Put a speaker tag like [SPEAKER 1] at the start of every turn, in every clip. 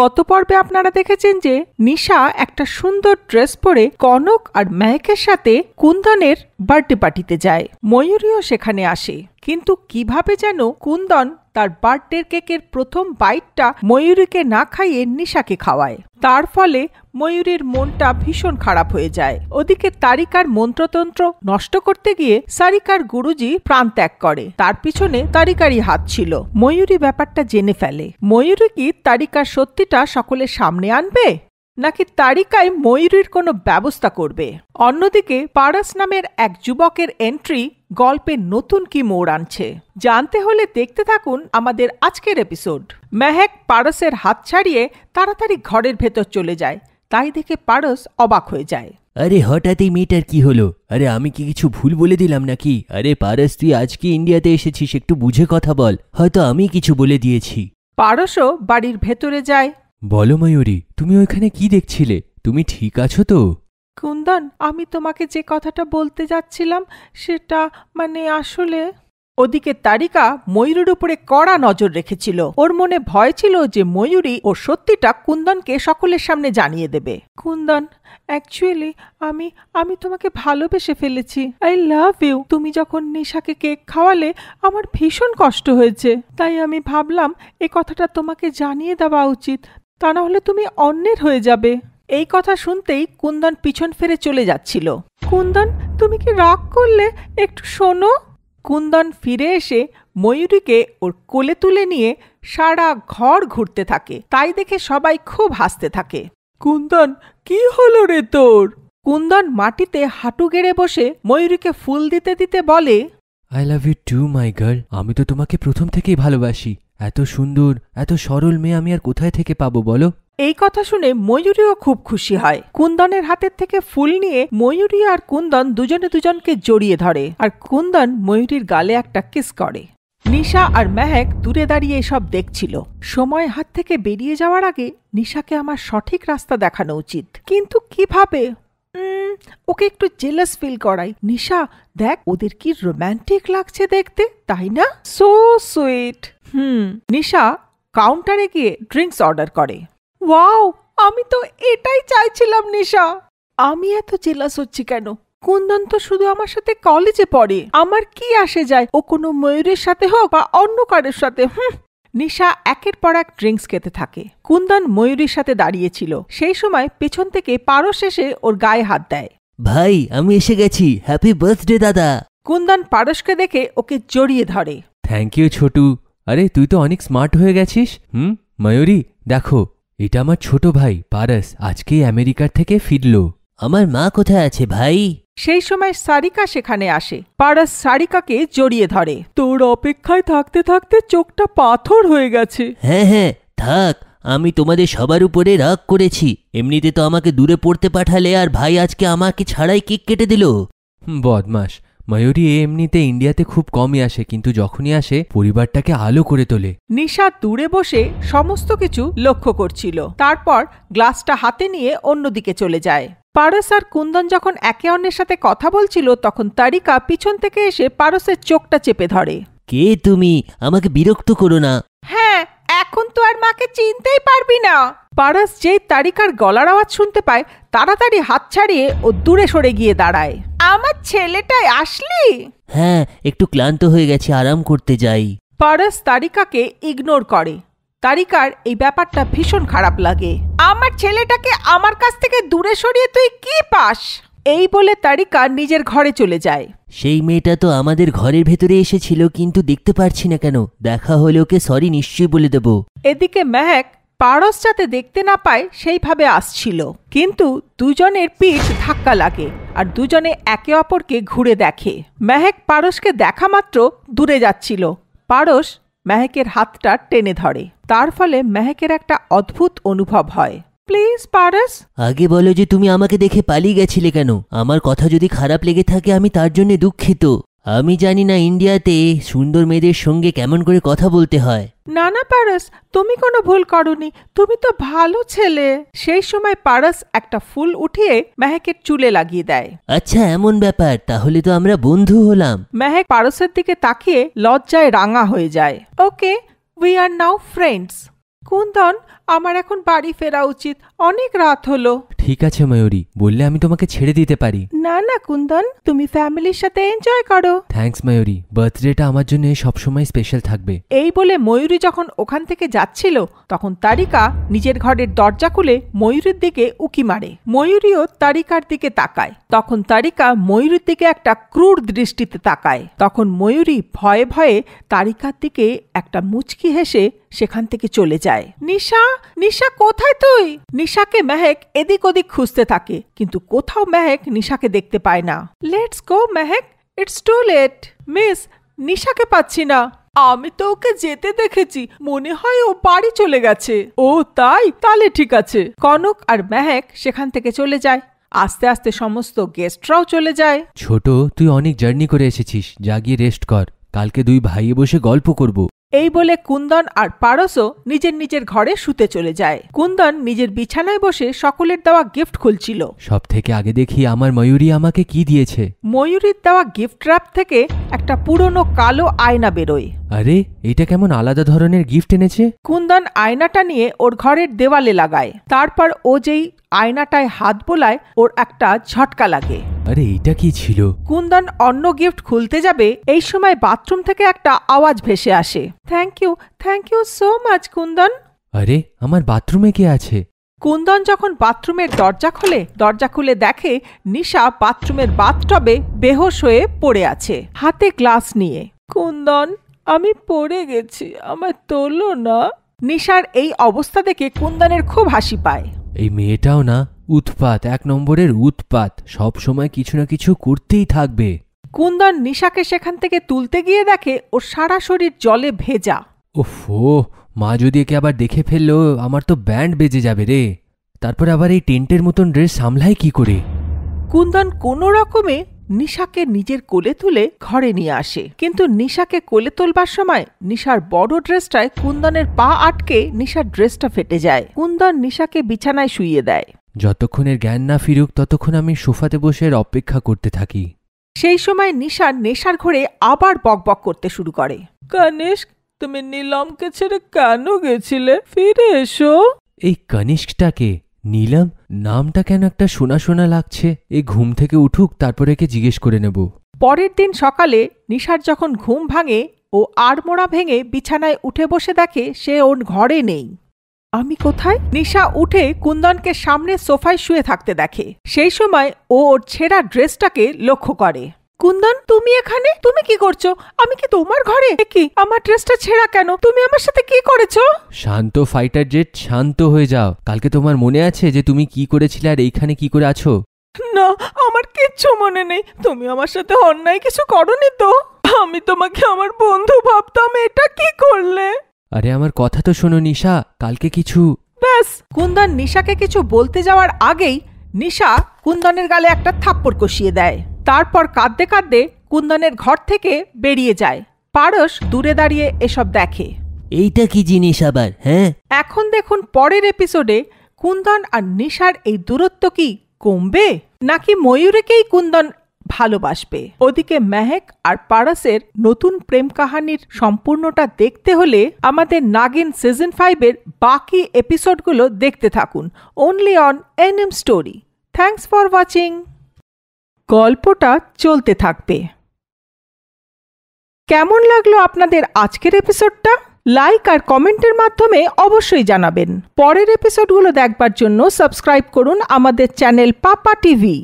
[SPEAKER 1] গত পর্বে আপনারা দেখেছেন যে নিশা একটা সুন্দর ড্রেস পরে কনক আর মেহেকের সাথে কুন্দনের বার্থডে পার্টিতে যায় ময়ূরীও সেখানে আসে কিন্তু কিভাবে যেন কুন্দন তার বার্থডের কেকের প্রথম বাইটটা ময়ূরীকে না খাইয়ে নিশাকে খাওয়ায় তার ফলে ময়ূরীর মনটা ভীষণ খারাপ হয়ে যায় ওদিকে তারিকার মন্ত্রতন্ত্র নষ্ট করতে গিয়ে সারিকার গুরুজি প্রাণ ত্যাগ করে তার পিছনে তারিকারই হাত ছিল ময়ূরী ব্যাপারটা জেনে ফেলে ময়ূরী কি তারিকার সত্যিটা সকলের সামনে আনবে নাকি তারিকায় ময়ূরীর কোনো ব্যবস্থা করবে অন্যদিকে পারাস নামের এক যুবকের এন্ট্রি গল্পে নতুন কি মোড় আনছে জানতে হলে দেখতে থাকুন আমাদের আজকের এপিসোড মেহেক পারসের হাত ছাড়িয়ে তাড়াতাড়ি ঘরের ভেতর চলে যায় তাই দেখে পারস অবাক হয়ে যায়
[SPEAKER 2] আরে হঠাৎ মেয়েটার কি হলো আরে আমি কি কিছু ভুল বলে দিলাম নাকি আরে পারস তুই আজকে ইন্ডিয়াতে এসেছিস একটু বুঝে কথা বল হয়তো আমি কিছু বলে দিয়েছি
[SPEAKER 3] পারসও বাড়ির ভেতরে যায় বলো ময়ূরী তুমি ওইখানে কি দেখছিলে তুমি ঠিক আছো তো
[SPEAKER 1] কুন্দন আমি তোমাকে যে কথাটা বলতে যাচ্ছিলাম সেটা মানে আসলে ওদিকে তারিকা ময়ূরের উপরে কড়া নজর রেখেছিল ওর মনে ভয় ছিল যে ময়ূরী ও সত্যিটা কুন্দনকে সকলের সামনে জানিয়ে দেবে কুন্দন অ্যাকচুয়ালি আমি আমি তোমাকে ভালোবেসে ফেলেছি আই লাভ ইউ তুমি যখন নিশাকে কেক খাওয়ালে আমার ভীষণ কষ্ট হয়েছে তাই আমি ভাবলাম এ কথাটা তোমাকে জানিয়ে দেওয়া উচিত তা না হলে তুমি অন্যের হয়ে যাবে এই কথা শুনতেই কুন্দন পিছন ফিরে চলে যাচ্ছিল কুন্দন তুমি কি রাগ করলে একটু শোনো কুন্দন ফিরে এসে ময়ূরীকে ওর কোলে তুলে নিয়ে সারা ঘর ঘুরতে থাকে তাই দেখে সবাই খুব হাসতে থাকে কুন্দন কি হলো রে তোর কুন্দন মাটিতে হাঁটু গেড়ে বসে ময়ূরীকে ফুল দিতে দিতে বলে
[SPEAKER 3] I love you to my girl আমি তো তোমাকে প্রথম থেকেই ভালোবাসি এত সুন্দর এত সরল মেয়ে আমি আর কোথায় থেকে পাবো বলো
[SPEAKER 1] এই কথা শুনে ময়ূরীও খুব খুশি হয় কুন্দনের হাতের থেকে ফুল নিয়ে ময়ূরী আর কুন্দন দুজনে দুজনকে জড়িয়ে ধরে আর কুন্দন ময়ূরীর গালে একটা কিস করে নিশা আর মেহেক দূরে দাঁড়িয়ে এসব দেখছিল সময় হাত থেকে বেরিয়ে যাওয়ার আগে নিশাকে আমার সঠিক রাস্তা দেখানো উচিত কিন্তু কিভাবে ওকে একটু জেলাস ফিল করাই নিশা দেখ ওদের কি রোম্যান্টিক লাগছে দেখতে তাই না সো সুইট হুম নিশা কাউন্টারে গিয়ে ড্রিঙ্কস অর্ডার করে ওয়াও আমি তো এটাই চাইছিলাম নিশা আমি এত জেলাস হচ্ছি কেন কুন্দন তো শুধু আমার সাথে কলেজে পড়ে আমার কি আসে যায় ও কোনো ময়ূরের সাথে হোক বা অন্য কারোর সাথে হুম নিশা একের পর এক ড্রিঙ্কস খেতে থাকে কুন্দন ময়ূরীর সাথে দাঁড়িয়েছিল সেই সময় পেছন থেকে পারস এসে ওর গায়ে হাত দেয়
[SPEAKER 2] ভাই আমি এসে গেছি হ্যাপি বার্থডে দাদা
[SPEAKER 1] কুন্দন পারসকে দেখে ওকে জড়িয়ে ধরে
[SPEAKER 3] থ্যাংক ইউ ছোটু আরে তুই তো অনেক স্মার্ট হয়ে গেছিস হুম ময়ূরী দেখো এটা আমার ছোট ভাই পারস আজকেই আমেরিকার থেকে ফিরলো আমার মা
[SPEAKER 2] কোথায় আছে ভাই
[SPEAKER 1] সেই সময় সারিকা সেখানে আসে পাড়া সারিকাকে জড়িয়ে ধরে তোর অপেক্ষায় থাকতে থাকতে চোখটা পাথর হয়ে গেছে
[SPEAKER 2] হ্যাঁ হ্যাঁ থাক আমি তোমাদের সবার উপরে রাগ করেছি এমনিতে তো আমাকে দূরে পড়তে পাঠালে আর ভাই আজকে আমাকে ছাড়াই কেক কেটে দিল বদমাস ময়ূরী এমনিতে ইন্ডিয়াতে খুব কমই
[SPEAKER 3] আসে কিন্তু যখনই আসে পরিবারটাকে আলো করে তোলে
[SPEAKER 1] নিশা দূরে বসে সমস্ত কিছু লক্ষ্য করছিল তারপর গ্লাসটা হাতে নিয়ে অন্যদিকে চলে যায় পারস আর কুন্দন যখন একে অন্যের সাথে কথা বলছিল তখন তারিকা পিছন থেকে এসে পারসের চোখটা চেপে
[SPEAKER 2] ধরে কে তুমি আমাকে বিরক্ত করো না
[SPEAKER 1] হ্যাঁ এখন তো আর মাকে চিনতেই পারবি না পারস যেই তারিকার গলার আওয়াজ শুনতে পায় তাড়াতাড়ি হাত ছাড়িয়ে ও দূরে সরে গিয়ে দাঁড়ায় আমার ছেলেটাই আসলি
[SPEAKER 2] হ্যাঁ একটু ক্লান্ত হয়ে গেছে আরাম করতে যাই
[SPEAKER 1] পারস তারিকাকে ইগনোর করে তারিকার এই ব্যাপারটা ভীষণ খারাপ লাগে আমার ছেলেটাকে আমার কাছ থেকে দূরে সরিয়ে তুই কি পাস এই বলে তারিকা নিজের ঘরে চলে যায়
[SPEAKER 2] সেই মেয়েটা তো আমাদের ঘরের ভেতরে এসেছিল কিন্তু দেখতে পারছি না কেন দেখা হলে ওকে সরি নিশ্চয়ই বলে দেব
[SPEAKER 1] এদিকে মেহেক পারস যাতে দেখতে না পায় সেইভাবে আসছিল কিন্তু দুজনের পিঠ ধাক্কা লাগে আর দুজনে একে অপরকে ঘুরে দেখে মেহেক পারসকে দেখা মাত্র দূরে যাচ্ছিল পারস মেহেকের হাতটা টেনে ধরে তার ফলে মেহেকের একটা
[SPEAKER 2] অদ্ভুত অনুভব হয়
[SPEAKER 1] প্লিজ পারস
[SPEAKER 2] আগে বলো যে তুমি আমাকে দেখে পালিয়ে গেছিলে কেন আমার কথা যদি খারাপ লেগে থাকে আমি তার জন্য দুঃখিত আমি জানি না ইন্ডিয়াতে সুন্দর মেয়েদের সঙ্গে কেমন করে কথা বলতে হয়
[SPEAKER 1] না না পারস তুমি কোনো ভুল করনি তুমি তো ভালো ছেলে সেই সময় পারস একটা ফুল উঠিয়ে মেহেকের চুলে লাগিয়ে দেয়
[SPEAKER 2] আচ্ছা এমন ব্যাপার তাহলে তো আমরা বন্ধু হলাম
[SPEAKER 1] মেহেক পারসের দিকে তাকিয়ে লজ্জায় রাঙা হয়ে যায় ওকে We are now friends. Kundan আমার এখন বাড়ি ফেরা উচিত অনেক রাত হলো
[SPEAKER 3] ঠিক আছে ময়ূরী বললে আমি তোমাকে ছেড়ে দিতে পারি
[SPEAKER 1] না না কুন্দন তুমি ফ্যামিলির সাথে এনজয় করো
[SPEAKER 3] থ্যাঙ্কস ময়ূরী বার্থডেটা আমার জন্য সবসময় স্পেশাল থাকবে
[SPEAKER 1] এই বলে ময়ূরী যখন ওখান থেকে যাচ্ছিল তখন তারিকা নিজের ঘরের দরজা খুলে ময়ূরীর দিকে উকি মারে ময়ূরীও তারিকার দিকে তাকায় তখন তারিকা ময়ূরীর দিকে একটা ক্রূর দৃষ্টিতে তাকায় তখন ময়ূরী ভয়ে ভয়ে তারিকার দিকে একটা মুচকি হেসে সেখান থেকে চলে যায় নিশা নিশা কোথায় তুই নিশাকে মেহেক এদিক ওদিক খুঁজতে থাকে কিন্তু কোথাও মেহেক নিশাকে দেখতে পায় না let's go Mehek it's too late miss নিশাকে পাচ্ছি না আমি তো ওকে যেতে দেখেছি মনে হয় ও বাড়ি চলে গেছে ও তাই তাহলে ঠিক আছে কনক আর মেহেক সেখান থেকে চলে যায় আস্তে আস্তে সমস্ত গেস্টরাও চলে যায়
[SPEAKER 3] ছোট তুই অনেক জার্নি করে এসেছিস জাগিয়ে রেস্ট কর কালকে দুই ভাইয়ে বসে গল্প করব
[SPEAKER 1] এই বলে কুন্দন আর পারসও নিজের নিজের ঘরে শুতে চলে যায় কুন্দন নিজের বিছানায় বসে সকলের দেওয়া গিফট খুলছিল
[SPEAKER 3] সব থেকে আগে দেখি আমার ময়ূরী আমাকে কি দিয়েছে
[SPEAKER 1] ময়ূরীর দেওয়া গিফট র্যাপ থেকে একটা পুরনো কালো আয়না বেরোয়
[SPEAKER 3] আরে এটা কেমন আলাদা ধরনের গিফট এনেছে
[SPEAKER 1] কুন্দন আয়নাটা নিয়ে ওর ঘরের দেওয়ালে লাগায় তারপর ও যেই আয়নাটায় হাত বোলায় ওর একটা ঝটকা লাগে
[SPEAKER 3] আরে এইটা কি ছিল
[SPEAKER 1] কুন্দন অন্য গিফট খুলতে যাবে এই সময় বাথরুম থেকে একটা আওয়াজ ভেসে আসে thank you thank you so much Kundan
[SPEAKER 3] আরে আমার বাথরুমে কে আছে
[SPEAKER 1] কুন্দন যখন বাথরুমের দরজা খোলে দরজা খুলে দেখে নিশা বাথরুমের বাথটবে বেহোশ হয়ে পড়ে আছে হাতে গ্লাস নিয়ে কুন্দন আমি পড়ে গেছি আমার তোলো না নিশার এই অবস্থা দেখে কুন্দনের খুব হাসি
[SPEAKER 3] পায় এই মেয়েটাও না উৎপাত এক নম্বরের উৎপাত সব সময় কিছু না কিছু করতেই থাকবে
[SPEAKER 1] কুন্দন নিশাকে সেখান থেকে তুলতে গিয়ে দেখে ওর সারা শরীর জলে ভেজা
[SPEAKER 3] ওফো মা যদি একে আবার দেখে ফেললো আমার তো ব্যান্ড বেজে যাবে রে তারপর আবার এই টেন্টের মতন ড্রেস সামলাই কি করে
[SPEAKER 1] কুন্দন কোনো রকমে নিশাকে নিজের কোলে তুলে ঘরে নিয়ে আসে কিন্তু নিশাকে কোলে তোলবার সময় নিশার বড় ড্রেসটায় কুন্দনের পা আটকে নিশার ড্রেসটা ফেটে যায় কুন্দন নিশাকে বিছানায় শুইয়ে দেয়
[SPEAKER 3] যতক্ষণের জ্ঞান না ফিরুক ততক্ষণ আমি সোফাতে বসে এর অপেক্ষা করতে থাকি
[SPEAKER 1] সেই সময় নিশার নেশার ঘরে আবার বকবক করতে শুরু করে কনিষ্ক তুমি নীলমকে ছেড়ে কেন গেছিলে ফিরে এসো
[SPEAKER 3] এই কনিষ্কটাকে নীলম নামটা কেন একটা শোনা শোনা লাগছে এই ঘুম থেকে উঠুক তারপরে একে জিজ্ঞেস করে নেব
[SPEAKER 1] পরের দিন সকালে নিশার যখন ঘুম ভাঙে ও আড়মোড়া ভেঙে বিছানায় উঠে বসে দেখে সে ওর ঘরে নেই আমি কোথায় নিশা উঠে কুন্দনকে সামনে সোফায় শুয়ে থাকতে দেখে সেই সময় ও ওর ছেঁড়া ড্রেসটাকে লক্ষ্য করে কুন্দন তুমি এখানে তুমি কি করছো আমি কি তোমার ঘরে কি আমার ড্রেসটা ছেঁড়া কেন তুমি আমার সাথে কি করেছো
[SPEAKER 3] শান্ত ফাইটার জেট শান্ত হয়ে যাও কালকে তোমার মনে আছে যে তুমি কি করেছিলে আর এইখানে কি করে আছো
[SPEAKER 1] না আমার কিচ্ছু মনে নেই তুমি আমার সাথে অন্যায় কিছু করনি তো আমি তোমাকে আমার বন্ধু ভাবতাম এটা কি করলে
[SPEAKER 3] আরে আমার কথা তো শোনো নিশা কালকে কিছু
[SPEAKER 1] ব্যাস কুন্দন নিশাকে কিছু বলতে যাওয়ার আগেই নিশা কুন্দনের গালে একটা থাপ্পড় কষিয়ে দেয় তারপর কাঁদতে কাঁদতে কুন্দনের ঘর থেকে বেরিয়ে যায় পারস দূরে দাঁড়িয়ে এসব দেখে
[SPEAKER 2] এইটা কি জিনিস আবার হ্যাঁ
[SPEAKER 1] এখন দেখুন পরের এপিসোডে কুন্দন আর নিশার এই দূরত্ব কি কমবে নাকি ময়ূরেকেই কুন্দন ভালোবাসবে ওদিকে মেহেক আর পারাসের নতুন প্রেম কাহানির সম্পূর্ণটা দেখতে হলে আমাদের নাগিন সিজন ফাইভের বাকি এপিসোডগুলো দেখতে থাকুন only on N M story thanks for watching গল্পটা চলতে থাকবে কেমন লাগলো আপনাদের আজকের এপিসোডটা লাইক আর কমেন্টের মাধ্যমে অবশ্যই জানাবেন পরের এপিসোডগুলো দেখবার জন্য সাবস্ক্রাইব করুন আমাদের চ্যানেল পাপা টিভি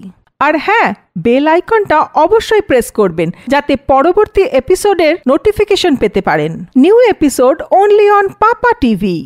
[SPEAKER 1] আর হ্যাঁ বেল আইকনটা অবশ্যই প্রেস করবেন যাতে পরবর্তী এপিসোডের নোটিফিকেশন পেতে পারেন new episode only on Papa TV